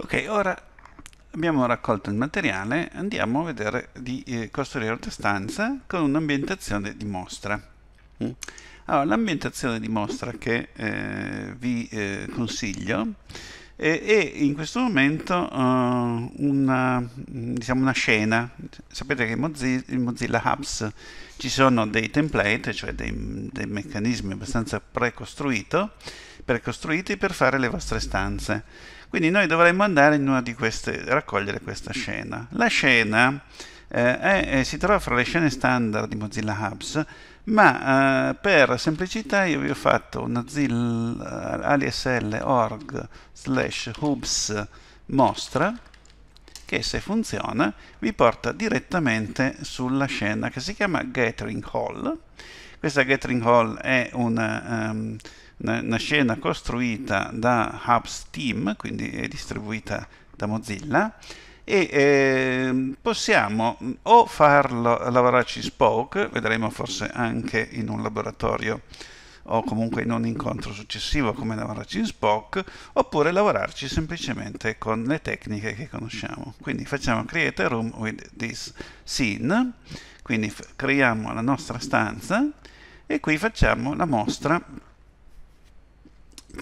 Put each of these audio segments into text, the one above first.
ok ora abbiamo raccolto il materiale andiamo a vedere di eh, costruire un'altra stanza con un'ambientazione di mostra mm. allora l'ambientazione di mostra che eh, vi eh, consiglio è in questo momento uh, una, diciamo una, scena. Sapete che in Mozilla, in Mozilla, Hubs ci sono dei template, cioè dei, dei meccanismi abbastanza precostruiti per fare le vostre stanze. Quindi noi dovremmo andare in una di queste, raccogliere questa scena. La scena eh, è, eh, si trova fra le scene standard di Mozilla Hubs, ma eh, per semplicità io vi ho fatto una zil slash hubs mostra che se funziona vi porta direttamente sulla scena che si chiama Gathering Hall. Questa Gathering Hall è una... Um, una scena costruita da Hubs Team, quindi è distribuita da Mozilla, e eh, possiamo mm, o farlo lavorarci spoke, vedremo forse anche in un laboratorio o comunque in un incontro successivo come lavorarci in Spoke, oppure lavorarci semplicemente con le tecniche che conosciamo. Quindi facciamo create a room with this scene, quindi creiamo la nostra stanza e qui facciamo la mostra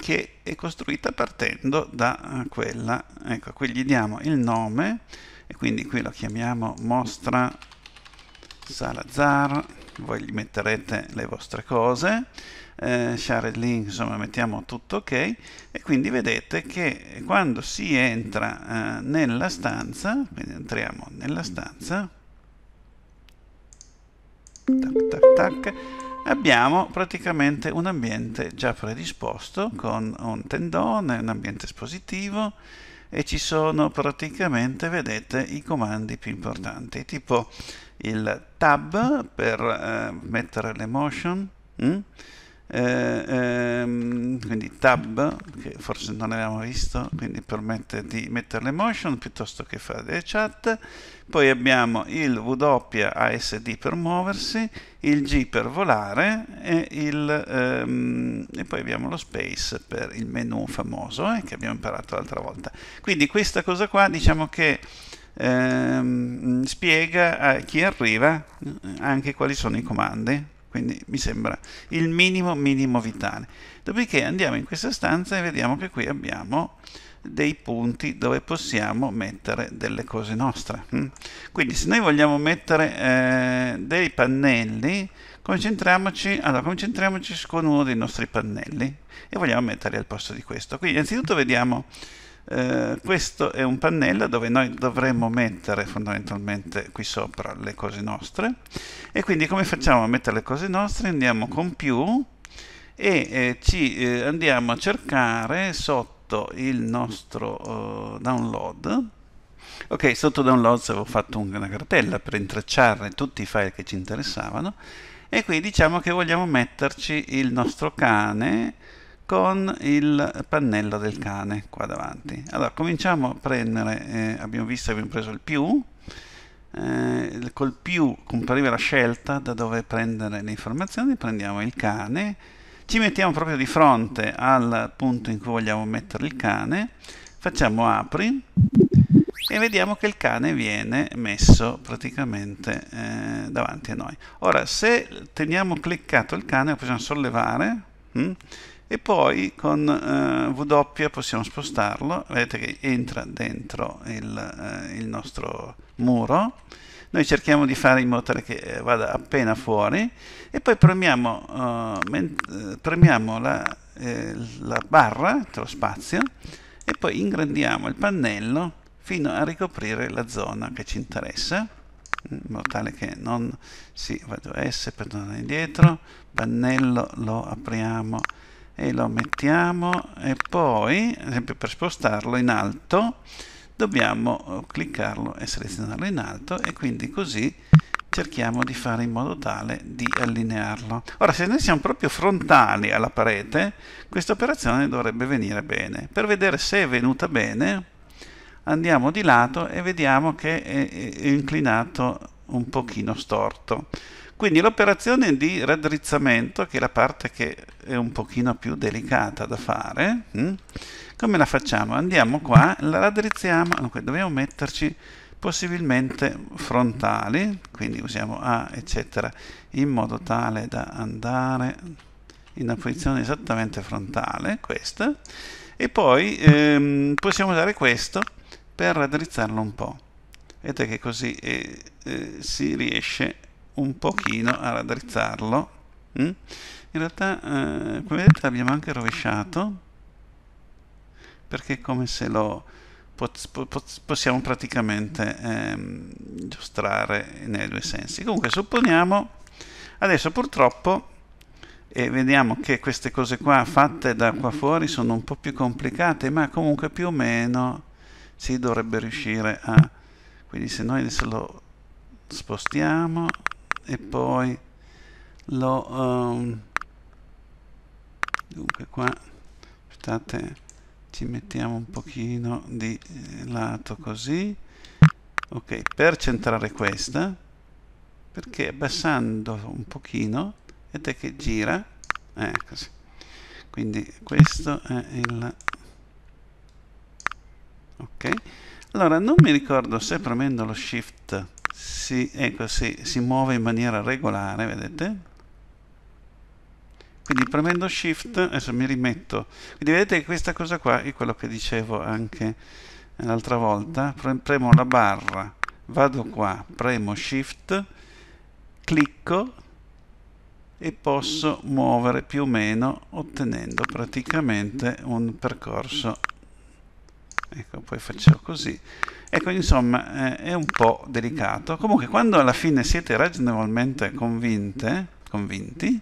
che è costruita partendo da eh, quella. Ecco, qui gli diamo il nome e quindi qui lo chiamiamo mostra Salazar, voi gli metterete le vostre cose, eh, share il link, insomma mettiamo tutto ok e quindi vedete che quando si entra eh, nella stanza, quindi entriamo nella stanza, tac tac tac, abbiamo praticamente un ambiente già predisposto con un tendone, un ambiente espositivo e ci sono praticamente, vedete, i comandi più importanti, tipo il tab per eh, mettere le motion, mh? Mm? Eh, ehm, quindi tab che forse non avevamo visto quindi permette di mettere le motion piuttosto che fare delle chat poi abbiamo il WASD per muoversi il G per volare e, il, ehm, e poi abbiamo lo space per il menu famoso eh, che abbiamo imparato l'altra volta quindi questa cosa qua diciamo che ehm, spiega a chi arriva eh, anche quali sono i comandi quindi mi sembra il minimo minimo vitale. Dopodiché andiamo in questa stanza e vediamo che qui abbiamo dei punti dove possiamo mettere delle cose nostre. Hm? Quindi se noi vogliamo mettere eh, dei pannelli, concentriamoci, allora, concentriamoci con uno dei nostri pannelli e vogliamo metterli al posto di questo. Quindi innanzitutto vediamo eh, questo è un pannello dove noi dovremmo mettere fondamentalmente qui sopra le cose nostre e quindi come facciamo a mettere le cose nostre andiamo con più e eh, ci eh, andiamo a cercare sotto il nostro eh, download ok sotto downloads avevo fatto una cartella per intrecciare tutti i file che ci interessavano e qui diciamo che vogliamo metterci il nostro cane con il pannello del cane qua davanti. Allora cominciamo a prendere, eh, abbiamo visto che abbiamo preso il più, eh, col più compariva la scelta da dove prendere le informazioni, prendiamo il cane, ci mettiamo proprio di fronte al punto in cui vogliamo mettere il cane, facciamo apri e vediamo che il cane viene messo praticamente eh, davanti a noi. Ora se teniamo cliccato il cane lo possiamo sollevare, hm, e poi con eh, W possiamo spostarlo, vedete che entra dentro il, eh, il, nostro muro, noi cerchiamo di fare in modo tale che eh, vada appena fuori e poi premiamo, eh, eh premiamo la, eh, la barra, lo spazio, e poi ingrandiamo il pannello fino a ricoprire la zona che ci interessa in modo tale che non si, vado S per tornare indietro, pannello lo apriamo e lo mettiamo e poi ad esempio per spostarlo in alto dobbiamo eh, cliccarlo e selezionarlo in alto e quindi così cerchiamo di fare in modo tale di allinearlo ora se noi siamo proprio frontali alla parete questa operazione dovrebbe venire bene per vedere se è venuta bene andiamo di lato e vediamo che è inclinato un pochino storto. Quindi l'operazione di raddrizzamento, che è la parte che è un pochino più delicata da fare, hm? come la facciamo? Andiamo qua, la raddrizziamo, dobbiamo metterci possibilmente frontali, quindi usiamo A eccetera, in modo tale da andare in una posizione esattamente frontale, questa, e poi ehm, possiamo usare questo per raddrizzarlo un po' vedete che così eh, eh, si riesce un pochino a raddrizzarlo mm? in realtà eh, come vedete abbiamo anche rovesciato perché è come se lo possiamo praticamente ehm, giostrare nei due sensi comunque supponiamo adesso purtroppo e vediamo che queste cose qua fatte da qua fuori sono un po' più complicate ma comunque più o meno si dovrebbe riuscire a quindi se noi adesso lo spostiamo e poi lo um, dunque qua aspettate ci mettiamo un pochino di eh, lato così ok per centrare questa perché abbassando un pochino vedete che gira eh, quindi questo è il ok allora, non mi ricordo se premendo lo shift si, ecco, si, si muove in maniera regolare, vedete? Quindi premendo shift, adesso mi rimetto. Quindi vedete che questa cosa qua è quello che dicevo anche l'altra volta. Pre premo la barra, vado qua, premo shift, clicco e posso muovere più o meno ottenendo praticamente un percorso ecco poi faccio così ecco insomma eh, è un po' delicato comunque quando alla fine siete ragionevolmente convinte convinti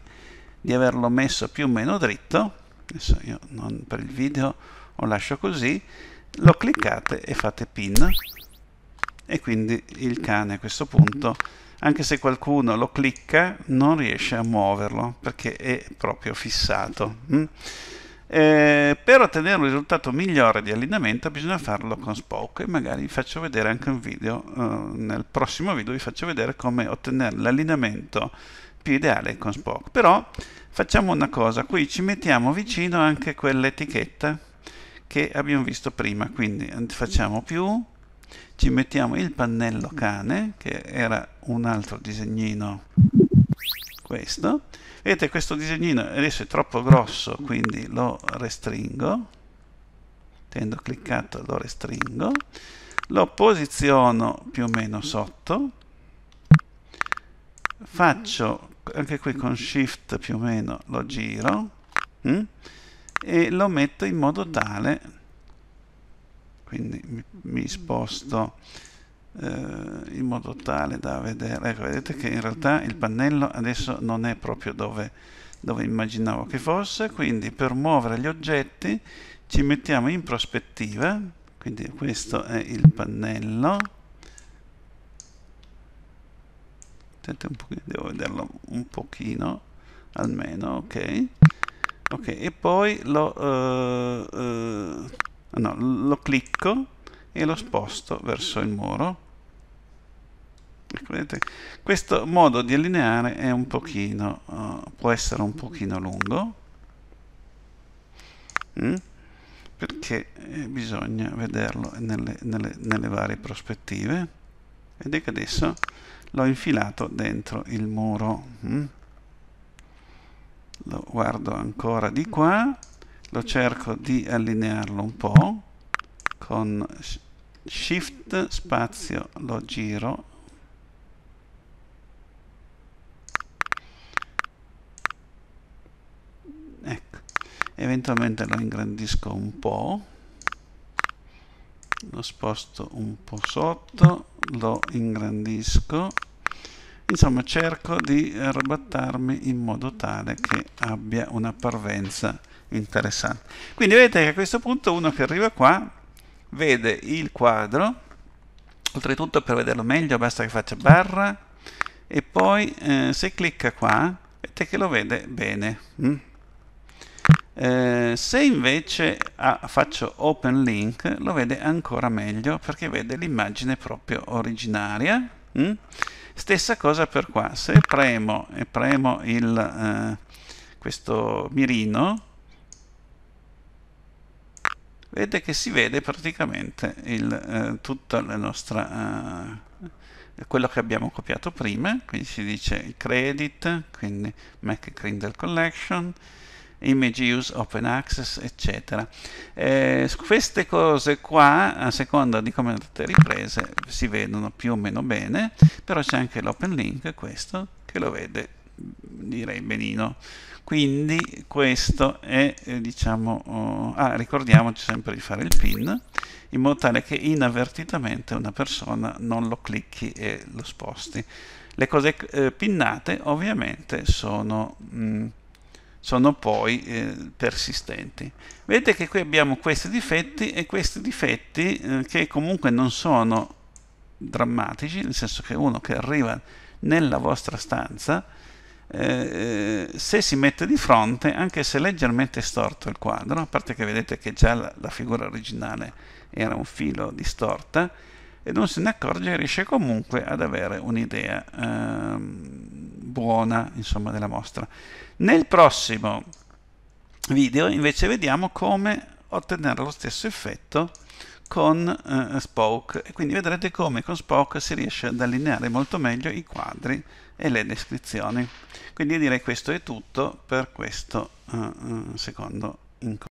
di averlo messo più o meno dritto adesso io non per il video lo lascio così lo cliccate e fate pin e quindi il cane a questo punto anche se qualcuno lo clicca non riesce a muoverlo perché è proprio fissato mm? Eh, per ottenere un risultato migliore di allineamento bisogna farlo con Spoke e magari vi faccio vedere anche un video, eh, nel prossimo video vi faccio vedere come ottenere l'allineamento più ideale con Spoke. Però facciamo una cosa, qui ci mettiamo vicino anche quell'etichetta che abbiamo visto prima, quindi facciamo più, ci mettiamo il pannello cane che era un altro disegnino questo vedete questo disegnino adesso è troppo grosso quindi lo restringo tendo cliccato lo restringo lo posiziono più o meno sotto faccio anche qui con shift più o meno lo giro hm? e lo metto in modo tale quindi mi, mi sposto eh, in modo tale da vedere ecco vedete che in realtà il pannello adesso non è proprio dove, dove immaginavo che fosse quindi per muovere gli oggetti ci mettiamo in prospettiva quindi questo è il pannello devo vederlo un pochino almeno ok ok e poi lo, uh, uh, no, lo clicco e lo sposto verso il muro vedete, questo modo di allineare è un pochino, uh, può essere un pochino lungo, mh? Mm, perché eh, bisogna vederlo nelle, nelle, nelle varie prospettive. Vedete che adesso l'ho infilato dentro il muro. Mh? Mm. Lo guardo ancora di qua, lo cerco di allinearlo un po', con Shift spazio lo giro ecco eventualmente lo ingrandisco un po lo sposto un po sotto lo ingrandisco insomma cerco di arrabattarmi in modo tale che abbia una parvenza interessante quindi vedete che a questo punto uno che arriva qua vede il quadro oltretutto per vederlo meglio basta che faccia barra e poi eh, se clicca qua vedete che lo vede bene mm? Eh, se invece ah, faccio open link lo vede ancora meglio perché vede l'immagine proprio originaria. Mm? Stessa cosa per qua, se premo, e premo il, eh, questo mirino, vede che si vede praticamente il, eh, tutto nostra, eh, quello che abbiamo copiato prima, quindi si dice credit, quindi Mac Crindle Collection, image use, Open Access, eccetera. Eh, queste cose qua, a seconda di come andate riprese, si vedono più o meno bene, però c'è anche l'Open Link, questo, che lo vede direi benino. Quindi questo è, eh, diciamo, oh, ah, ricordiamoci sempre di fare il pin, in modo tale che inavvertitamente una persona non lo clicchi e lo sposti. Le cose eh, pinnate ovviamente sono... Mh, mm, sono poi eh, persistenti. Vedete che qui abbiamo questi difetti e questi difetti eh, che comunque non sono drammatici, nel senso che uno che arriva nella vostra stanza, eh, eh, se si mette di fronte, anche se leggermente storto il quadro, a parte che vedete che già la, la figura originale era un filo distorta, e non se ne accorge riesce comunque ad avere un'idea ehm, buona insomma, della mostra. Nel prossimo video invece vediamo come ottenere lo stesso effetto con eh, Spoke e quindi vedrete come con Spoke si riesce ad allineare molto meglio i quadri e le descrizioni. Quindi direi questo è tutto per questo eh, eh secondo incontro.